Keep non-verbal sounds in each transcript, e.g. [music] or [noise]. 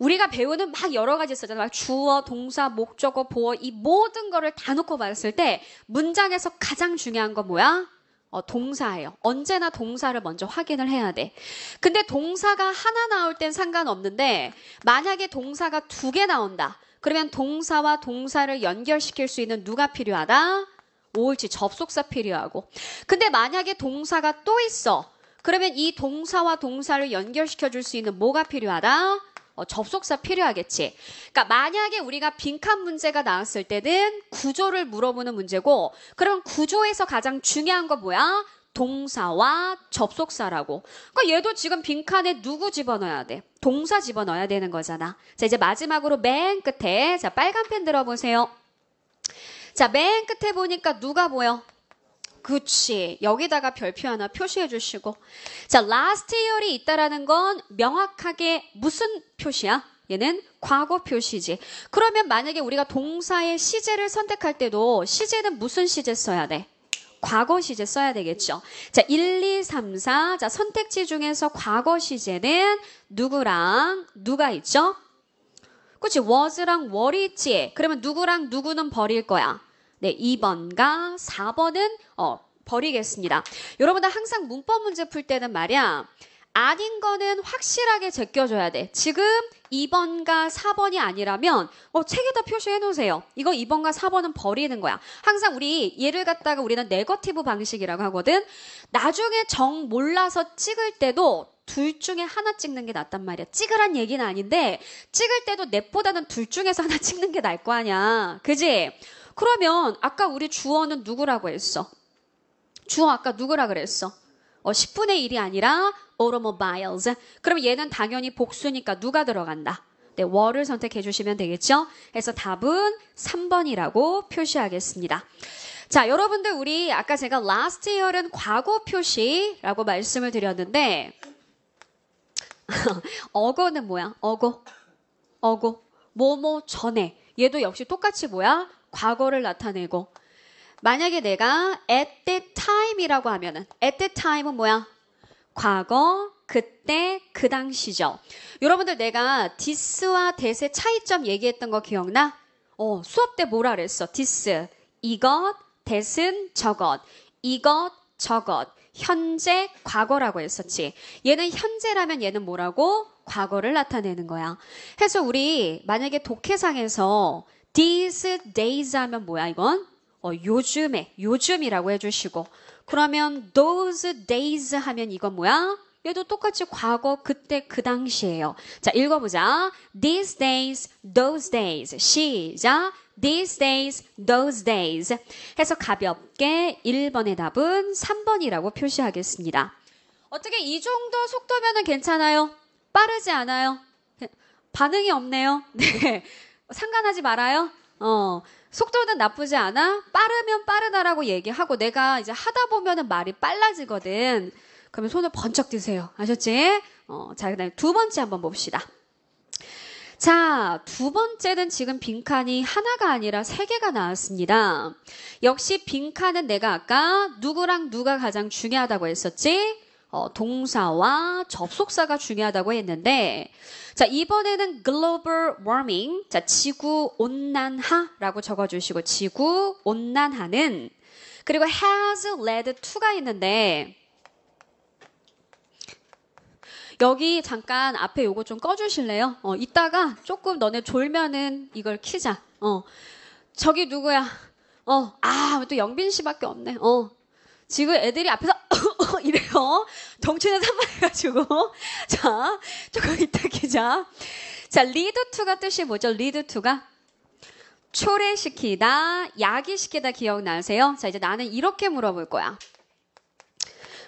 우리가 배우는 막 여러 가지 있었잖아요. 주어, 동사, 목적어, 보어 이 모든 거를 다 놓고 봤을 때 문장에서 가장 중요한 건 뭐야? 어, 동사예요. 언제나 동사를 먼저 확인을 해야 돼. 근데 동사가 하나 나올 땐 상관없는데 만약에 동사가 두 개 나온다. 그러면 동사와 동사를 연결시킬 수 있는 누가 필요하다? 옳지 접속사 필요하고. 근데 만약에 동사가 또 있어. 그러면 이 동사와 동사를 연결시켜 줄 수 있는 뭐가 필요하다? 어, 접속사 필요하겠지. 그러니까 만약에 우리가 빈칸 문제가 나왔을 때는 구조를 물어보는 문제고 그럼 구조에서 가장 중요한 거 뭐야? 동사와 접속사라고. 그러니까 얘도 지금 빈칸에 누구 집어넣어야 돼? 동사 집어넣어야 되는 거잖아. 자, 이제 마지막으로 맨 끝에 자, 빨간 펜 들어보세요. 자, 맨 끝에 보니까 누가 보여? 그치. 여기다가 별표 하나 표시해 주시고. 자, last year이 있다라는 건 명확하게 무슨 표시야? 얘는 과거 표시지. 그러면 만약에 우리가 동사의 시제를 선택할 때도 시제는 무슨 시제 써야 돼? 과거 시제 써야 되겠죠. 자, 1, 2, 3, 4. 자, 선택지 중에서 과거 시제는 누구랑 누가 있죠? 그치, was랑 w e r 있지. 그러면 누구랑 누구는 버릴 거야. 네, 2번과 4번은 어, 버리겠습니다. 여러분들 항상 문법 문제 풀 때는 말이야. 아닌 거는 확실하게 제껴줘야 돼. 지금 2번과 4번이 아니라면 어, 책에다 표시해 놓으세요. 이거 2번과 4번은 버리는 거야. 항상 우리 예를 갖다가 우리는 네거티브 방식이라고 하거든. 나중에 정 몰라서 찍을 때도 둘 중에 하나 찍는 게 낫단 말이야. 찍으란 얘기는 아닌데 찍을 때도 넷보다는 둘 중에서 하나 [laughs] 찍는 게 나을 거 아니야. 그지? 그러면 아까 우리 주어는 누구라고 했어? 주어 아까 누구라 그랬어? 어, 10분의 1이 아니라 automobiles. 그럼 얘는 당연히 복수니까 누가 들어간다? 네, 월을 선택해 주시면 되겠죠? 그래서 답은 3번이라고 표시하겠습니다. 자, 여러분들 우리 아까 제가 last year은 과거 표시라고 말씀을 드렸는데 [laughs] 어거는 뭐야? 어거어거 뭐뭐 전에. 얘도 역시 똑같이 뭐야? 과거를 나타내고 만약에 내가 at t h e t i m e 이라고 하면은 at t h e t time은 뭐야? 과거, 그때, 그 당시죠. 여러분들 내가 this와 that의 차이점 얘기했던 거 기억나? 어, 수업 때 뭐라 그랬어? this, 이것, that은 저것, 이것, 저것, 현재, 과거라고 했었지. 얘는 현재라면 얘는 뭐라고? 과거를 나타내는 거야. 그래서 우리 만약에 독해상에서 these days 하면 뭐야 이건? 어, 요즘에 요즘이라고 해주시고 그러면 those days 하면 이건 뭐야? 얘도 똑같이 과거 그때 그 당시예요. 자 읽어보자. These days, those days. 시작. These days, those days. 해서 가볍게 1번의 답은 3번이라고 표시하겠습니다. 어떻게 이 정도 속도면은 괜찮아요? 빠르지 않아요? 반응이 없네요. [laughs] 네. 상관하지 말아요. 어, 속도는 나쁘지 않아. 빠르면 빠르다라고 얘기하고 내가 이제 하다 보면은 말이 빨라지거든. 그러면 손을 번쩍 드세요. 아셨지? 어, 자, 그다음에 두 번째 한번 봅시다. 자, 두 번째는 지금 빈칸이 하나가 아니라 세 개가 나왔습니다. 역시 빈칸은 내가 아까 누구랑 누가 가장 중요하다고 했었지? 어, 동사와 접속사가 중요하다고 했는데 자 이번에는 global warming 자 지구 온난화라고 적어주시고 지구 온난화는 그리고 has led to가 있는데 여기 잠깐 앞에 요거 좀 꺼주실래요? 어, 이따가 조금 너네 졸면은 이걸 키자. 어. 저기 누구야? 어, 아, 또 영빈 씨밖에 없네. 어. 지금 애들이 앞에서 어? 정치는 산만해가지고. 자, 조금 이따 기자. 자, 리드 투가 뜻이 뭐죠? 리드 투가 초래시키다, 야기시키다 기억나세요? 자, 이제 나는 이렇게 물어볼 거야.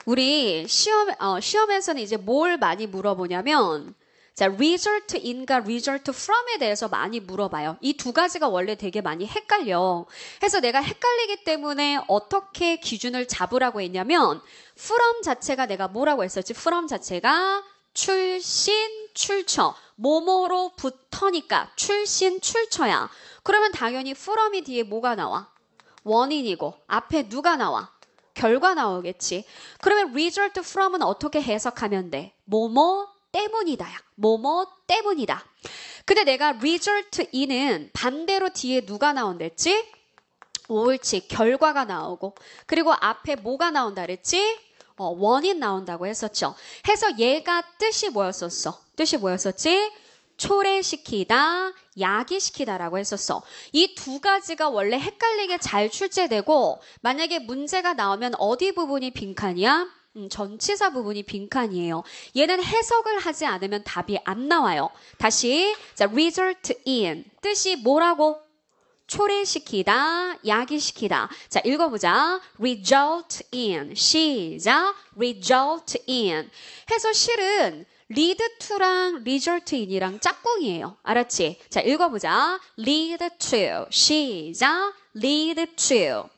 우리 시험, 어, 시험에서는 이제 뭘 많이 물어보냐면, 자, result in과 result from에 대해서 많이 물어봐요. 이 두 가지가 원래 되게 많이 헷갈려. 해서 내가 헷갈리기 때문에 어떻게 기준을 잡으라고 했냐면 from 자체가 내가 뭐라고 했었지? from 자체가 출신, 출처. 뭐뭐로부터니까 출신, 출처야. 그러면 당연히 from이 뒤에 뭐가 나와? 원인이고 앞에 누가 나와? 결과 나오겠지. 그러면 result from은 어떻게 해석하면 돼? 뭐뭐 때문이다. 뭐뭐 때문이다. 근데 내가 result in은 반대로 뒤에 누가 나온댔지? 옳지. 결과가 나오고. 그리고 앞에 뭐가 나온다 그랬지? 어, 원인 나온다고 했었죠. 해서 얘가 뜻이 뭐였었어? 뜻이 뭐였었지? 초래시키다, 야기시키다라고 했었어. 이 두 가지가 원래 헷갈리게 잘 출제되고 만약에 문제가 나오면 어디 부분이 빈칸이야? 음, 전치사 부분이 빈칸이에요. 얘는 해석을 하지 않으면 답이 안 나와요. 다시 자, result in 뜻이 뭐라고? 초래시키다, 야기시키다. 자, 읽어보자. result in. 시작. result in. 해서 실은 lead to랑 result in이랑 짝꿍이에요. 알았지? 자, 읽어보자. lead to. 시작. lead to.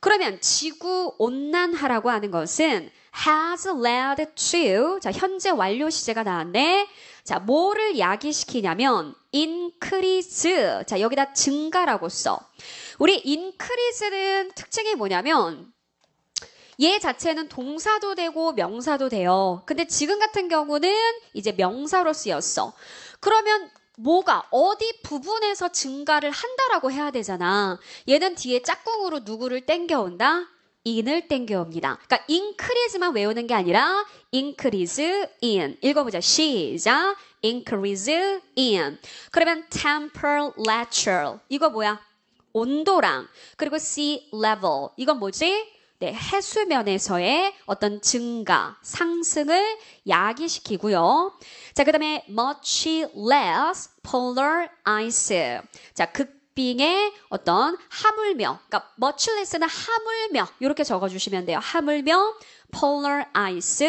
그러면 지구 온난화라고 하는 것은 has led to 자 현재 완료 시제가 나왔네. 자 뭐를 야기시키냐면 increase 자 여기다 증가라고 써. 우리 increase는 특징이 뭐냐면 얘 자체는 동사도 되고 명사도 돼요. 근데 지금 같은 경우는 이제 명사로 쓰였어. 그러면 뭐가 어디 부분에서 증가를 한다라고 해야 되잖아. 얘는 뒤에 짝꿍으로 누구를 땡겨온다? in을 땡겨옵니다. 그러니까 increase만 외우는 게 아니라 increase in 읽어보자. 시작. increase in. 그러면 temperature 이거 뭐야? 온도랑 그리고 sea level 이건 뭐지? 네, 해수면에서의 어떤 증가, 상승을 야기시키고요. 자, 그 다음에 much less polar ice. 자, 극 b e 의 어떤 하물며, 그러니까 머 u c 스는 하물며 이렇게 적어주시면 돼요. 하물며 polar ice,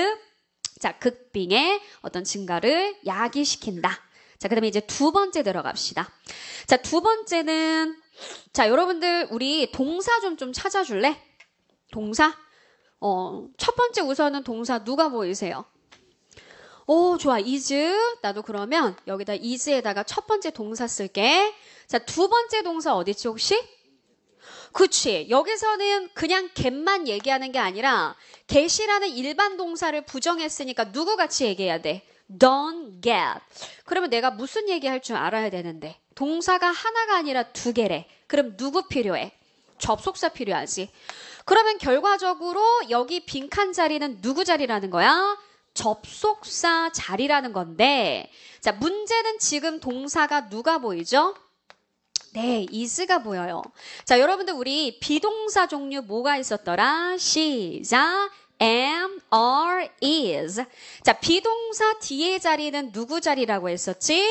자 극빙의 어떤 증가를 야기시킨다. 자 그다음에 이제 두 번째 들어갑시다. 자 두 번째는 자 여러분들 우리 동사 좀좀 좀 찾아줄래? 동사. 어, 첫 번째 우선은 동사 누가 보이세요? 오, 좋아. is. 나도 그러면 여기다 is에다가 첫 번째 동사 쓸게. 자, 두 번째 동사 어디지 혹시? 그치. 여기서는 그냥 get만 얘기하는 게 아니라 get이라는 일반 동사를 부정했으니까 누구 같이 얘기해야 돼? don't get. 그러면 내가 무슨 얘기할 줄 알아야 되는데 동사가 하나가 아니라 두 개래. 그럼 누구 필요해? 접속사 필요하지. 그러면 결과적으로 여기 빈칸 자리는 누구 자리라는 거야? 접속사 자리라는 건데, 자, 문제는 지금 동사가 누가 보이죠? 네, 이즈가 보여요. 자, 여러분들 우리 비동사 종류 뭐가 있었더라? 시작. am, are, is. 자, 비동사 뒤에 자리는 누구 자리라고 했었지?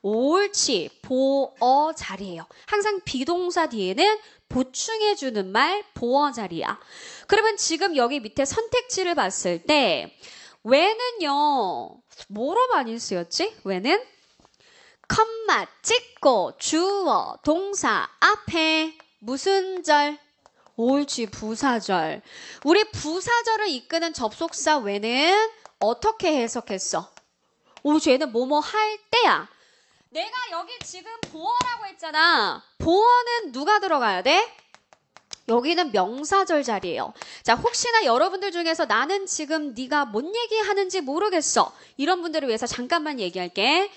옳지. 보어 자리예요. 항상 비동사 뒤에는 보충해주는 말 보어 자리야. 그러면 지금 여기 밑에 선택지를 봤을 때 왜는요, 뭐로 많이 쓰였지? 왜는? 컴마 찍고 주어 동사 앞에 무슨 절? 옳지 부사절. 우리 부사절을 이끄는 접속사 왜는 어떻게 해석했어? 오, 쟤는 뭐뭐 할 때야. 내가 여기 지금 보어라고 했잖아. 보어는 누가 들어가야 돼? 여기는 명사절 자리예요. 자, 혹시나 여러분들 중에서 나는 지금 네가 뭔 얘기하는지 모르겠어. 이런 분들을 위해서 잠깐만 얘기할게.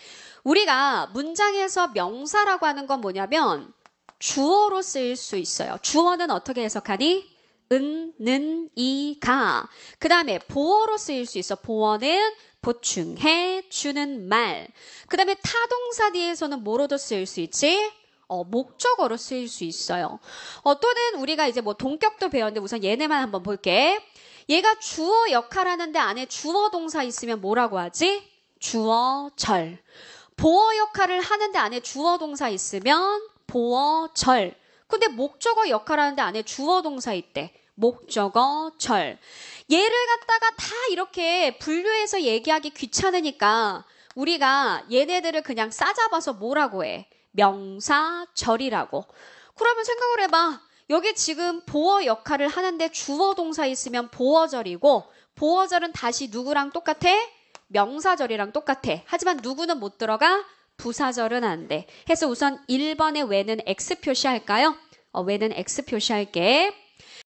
우리가 문장에서 명사라고 하는 건 뭐냐면 주어로 쓰일 수 있어요. 주어는 어떻게 해석하니? 은, 는, 이, 가. 그 다음에 보어로 쓰일 수 있어. 보어는 보충해 주는 말. 그 다음에 타동사 뒤에서는 뭐로도 쓰일 수 있지? 어, 목적어로 쓰일 수 있어요. 어, 또는 우리가 이제 뭐 동격도 배웠는데 우선 얘네만 한번 볼게. 얘가 주어 역할하는데 안에 주어 동사 있으면 뭐라고 하지? 주어절. 보어 역할을 하는데 안에 주어 동사 있으면 보어절. 근데 목적어 역할하는데 안에 주어 동사 있대. 목적어 절. 얘를 갖다가 다 이렇게 분류해서 얘기하기 귀찮으니까 우리가 얘네들을 그냥 싸잡아서 뭐라고 해? 명사절이라고. 그러면 생각을 해봐. 여기 지금 보어 역할을 하는데 주어 동사 있으면 보어절이고 보어절은 다시 누구랑 똑같아? 명사절이랑 똑같아. 하지만 누구는 못 들어가? 부사절은 안 돼. 해서 우선 1번의 왜는 X 표시할까요? 어, 왜는 X 표시할게.